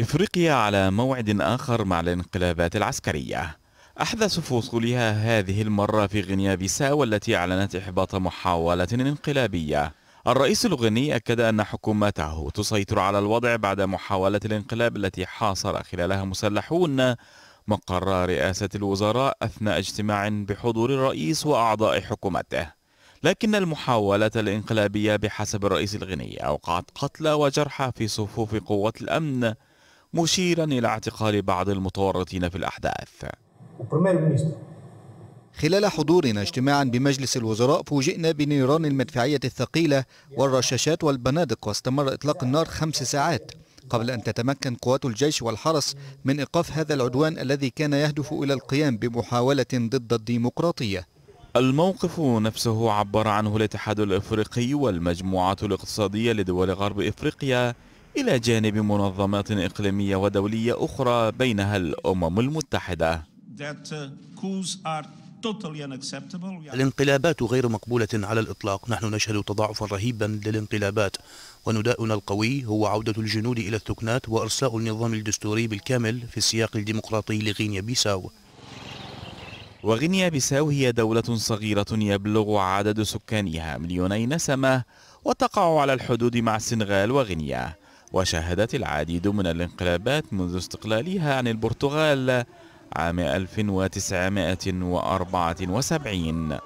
إفريقيا على موعد آخر مع الانقلابات العسكرية أحدث فصولها هذه المرة في غينيا بيساو التي أعلنت إحباط محاولة انقلابية الرئيس الغني أكد أن حكومته تسيطر على الوضع بعد محاولة الانقلاب التي حاصر خلالها مسلحون مقر رئاسة الوزراء أثناء اجتماع بحضور الرئيس وأعضاء حكومته لكن المحاولة الانقلابية بحسب الرئيس الغني أوقعت قتلى وجرحى في صفوف قوات الأمن مشيرا إلى اعتقال بعض المتورطين في الأحداث خلال حضورنا اجتماعا بمجلس الوزراء فوجئنا بنيران المدفعية الثقيلة والرشاشات والبنادق واستمر إطلاق النار خمس ساعات قبل أن تتمكن قوات الجيش والحرس من إيقاف هذا العدوان الذي كان يهدف إلى القيام بمحاولة ضد الديمقراطية الموقف نفسه عبر عنه الاتحاد الإفريقي والمجموعات الاقتصادية لدول غرب إفريقيا إلى جانب منظمات إقليمية ودولية أخرى بينها الأمم المتحدة uh, الانقلابات غير مقبولة على الإطلاق نحن نشهد تضاعفا رهيبا للانقلابات ونداؤنا القوي هو عودة الجنود إلى الثكنات وإرساء النظام الدستوري بالكامل في السياق الديمقراطي لغينيا بيساو وغينيا بيساو هي دولة صغيرة يبلغ عدد سكانها مليوني نسمة وتقع على الحدود مع السنغال وغينيا وشهدت العديد من الانقلابات منذ استقلالها عن البرتغال عام 1974